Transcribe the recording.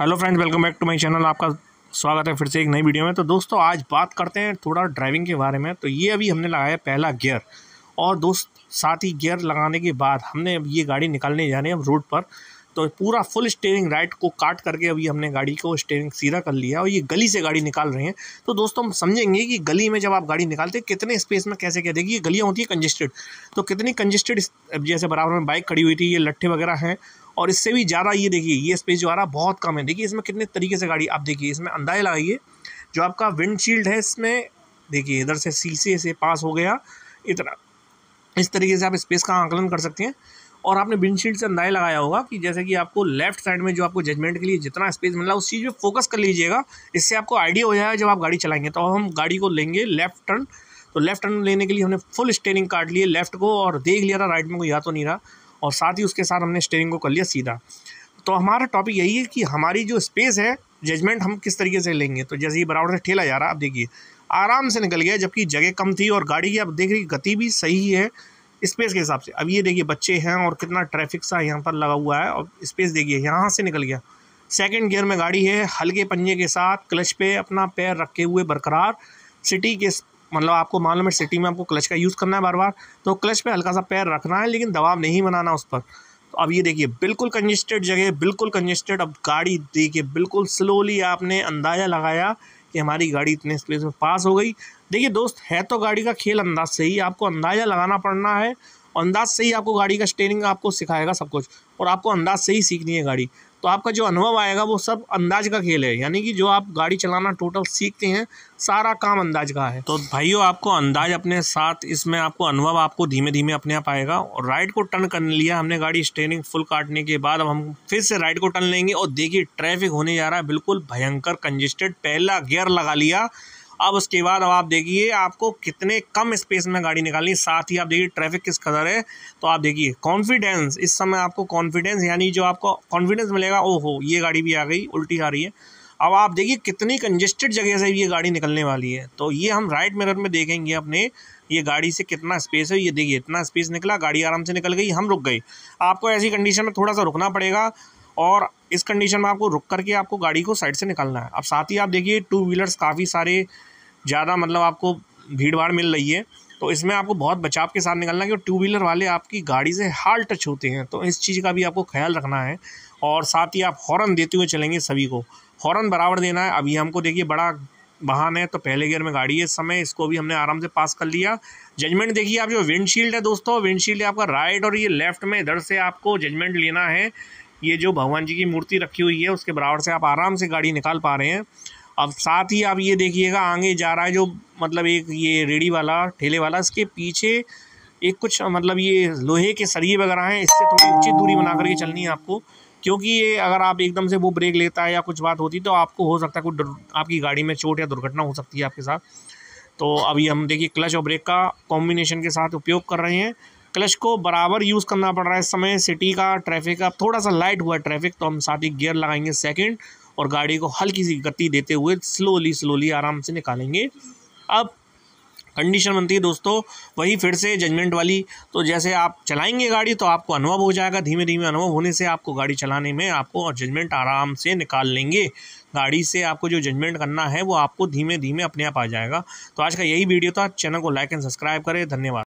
hello friends welcome back to my channel आपका स्वागत है फिर से एक नई वीडियो में तो दोस्तों आज बात करते हैं थोड़ा ड्राइविंग के बारे में तो ये अभी हमने लगाया पहला गियर और दोस्त साथ ही गियर लगाने के बाद हमने अब ये गाड़ी निकालने जा रहे हैं रोड पर तो पूरा फुल स्टेयरिंग राइट को काट करके अभी हमने गाड़ी को स्टेयरिंग सीधा कर लिया और ये गली से गाड़ी निकाल रहे हैं तो दोस्तों हम समझेंगे कि गली में जब आप गाड़ी निकालते हैं कितने स्पेस में कैसे क्या देखिए ये गलियाँ होती है कंजेस्टेड तो कितनी कंजेस्टेड जैसे बराबर में बाइक खड़ी हुई थी ये लट्ठे वगैरह हैं और इससे भी ज़्यादा ये देखिए ये स्पेस जो आ रहा है बहुत कम है देखिए इसमें कितने तरीके से गाड़ी आप देखिए इसमें अंदाजे लगाइए जो आपका विंडशील्ड है इसमें देखिए इधर से शीशे से पास हो गया इतना इस तरीके से आप स्पेस का आंकलन कर सकते हैं और आपने विंडशील्ड से अंदाजा लगाया होगा कि जैसे कि आपको लेफ्ट साइड में जो आपको जजमेंट के लिए जितना स्पेस मिला उस चीज़ पर फोकस कर लीजिएगा इससे आपको आइडिया हो जाएगा जब आप गाड़ी चलाएंगे तो हम गाड़ी को लेंगे लेफ्ट टर्न तो लेफ्ट टर्न लेने के लिए हमने फुल स्टेयरिंग काट लिए लेफ्ट को और देख लिया था राइट में कोई या तो नहीं रहा और साथ ही उसके साथ हमने स्टेयरिंग को कर लिया सीधा तो हमारा टॉपिक यही है कि हमारी जो स्पेस है जजमेंट हम किस तरीके से लेंगे तो जैसे ही बराबर से ठेला जा रहा आप देखिए आराम से निकल गया जबकि जगह कम थी और गाड़ी की आप देख रही गति भी सही है स्पेस के हिसाब से अब ये देखिए बच्चे हैं और कितना ट्रैफिक सा यहाँ पर लगा हुआ है और स्पेस देखिए यहाँ से निकल गया सेकंड गियर में गाड़ी है हल्के पंजे के साथ क्लच पे अपना पैर रखे हुए बरकरार सिटी के मतलब आपको मालूम है सिटी में आपको क्लच का यूज़ करना है बार बार तो क्लच पे हल्का सा पैर रखना है लेकिन दबाव नहीं बनाना उस पर तो अब ये देखिए बिल्कुल कंजेस्टेड जगह बिल्कुल कंजेस्टेड अब गाड़ी देखिए बिल्कुल स्लोली आपने अंदाज़ा लगाया कि हमारी गाड़ी इतने स्पेस में पास हो गई देखिए दोस्त है तो गाड़ी का खेल अंदाज से ही आपको अंदाज़ा लगाना पड़ना है अंदाज से ही आपको गाड़ी का स्टेयरिंग आपको सिखाएगा सब कुछ और आपको अंदाज से ही सीखनी है गाड़ी तो आपका जो अनुभव आएगा वो सब अंदाज का खेल है यानी कि जो आप गाड़ी चलाना टोटल सीखते हैं सारा काम अंदाज का है तो भाइयों आपको अंदाज अपने साथ इसमें आपको अनुभव आपको धीमे धीमे अपने आप आएगा और राइट को टर्न कर लिया हमने गाड़ी स्टेयरिंग फुल काटने के बाद अब हम फिर से राइट को टर्न लेंगे और देखिए ट्रैफिक होने जा रहा है बिल्कुल भयंकर कंजेस्टेड पहला गेयर लगा लिया अब उसके बाद अब आप देखिए आपको कितने कम स्पेस में गाड़ी निकालनी साथ ही आप देखिए ट्रैफिक किस कदर है तो आप देखिए कॉन्फिडेंस इस समय आपको कॉन्फिडेंस यानी जो आपको कॉन्फिडेंस मिलेगा ओहो ये गाड़ी भी आ गई उल्टी आ रही है अब आप देखिए कितनी कंजेस्टेड जगह से ये गाड़ी निकलने वाली है तो ये हम राइट मिरर में देखेंगे अपने ये गाड़ी से कितना स्पेस है ये देखिए इतना स्पेस निकला गाड़ी आराम से निकल गई हम रुक गए आपको ऐसी कंडीशन में थोड़ा सा रुकना पड़ेगा और इस कंडीशन में आपको रुक करके आपको गाड़ी को साइड से निकालना है अब साथ ही आप देखिए टू व्हीलर्स काफ़ी सारे ज़्यादा मतलब आपको भीड़ भाड़ मिल रही है तो इसमें आपको बहुत बचाव के साथ निकलना है क्योंकि टू व्हीलर वाले आपकी गाड़ी से हाल टच होते हैं तो इस चीज़ का भी आपको ख्याल रखना है और साथ ही आप हॉर्न देते हुए चलेंगे सभी को हॉर्न बराबर देना है अभी हमको देखिए बड़ा वाहन है तो पहले गियर में गाड़ी है इस समय इसको भी हमने आराम से पास कर लिया जजमेंट देखिए आप जो विंडशील्ड है दोस्तों विंडशील्ड आपका राइट और ये लेफ्ट में इधर से आपको जजमेंट लेना है ये जो भगवान जी की मूर्ति रखी हुई है उसके बराबर से आप आराम से गाड़ी निकाल पा रहे हैं अब साथ ही आप ये देखिएगा आगे जा रहा है जो मतलब एक ये रेडी वाला ठेले वाला इसके पीछे एक कुछ मतलब ये लोहे के सरिये वगैरह हैं इससे थोड़ी उचित दूरी बना करके चलनी है आपको क्योंकि ये अगर आप एकदम से वो ब्रेक लेता है या कुछ बात होती तो आपको हो सकता है कुछ आपकी गाड़ी में चोट या दुर्घटना हो सकती है आपके साथ तो अभी हम देखिए क्लच और ब्रेक का कॉम्बिनेशन के साथ उपयोग कर रहे हैं क्लच को बराबर यूज़ करना पड़ रहा है इस समय सिटी का ट्रैफिक का थोड़ा सा लाइट हुआ है ट्रैफिक तो हम साथ ही गियर लगाएंगे सेकेंड और गाड़ी को हल्की सी गति देते हुए स्लोली स्लोली आराम से निकालेंगे अब कंडीशन बनती है दोस्तों वही फिर से जजमेंट वाली तो जैसे आप चलाएंगे गाड़ी तो आपको अनुभव हो जाएगा धीमे धीमे अनुभव होने से आपको गाड़ी चलाने में आपको जजमेंट आराम से निकाल लेंगे गाड़ी से आपको जो जजमेंट करना है वो आपको धीमे धीमे अपने आप आ जाएगा तो आज का यही वीडियो था चैनल को लाइक एंड सब्सक्राइब करें धन्यवाद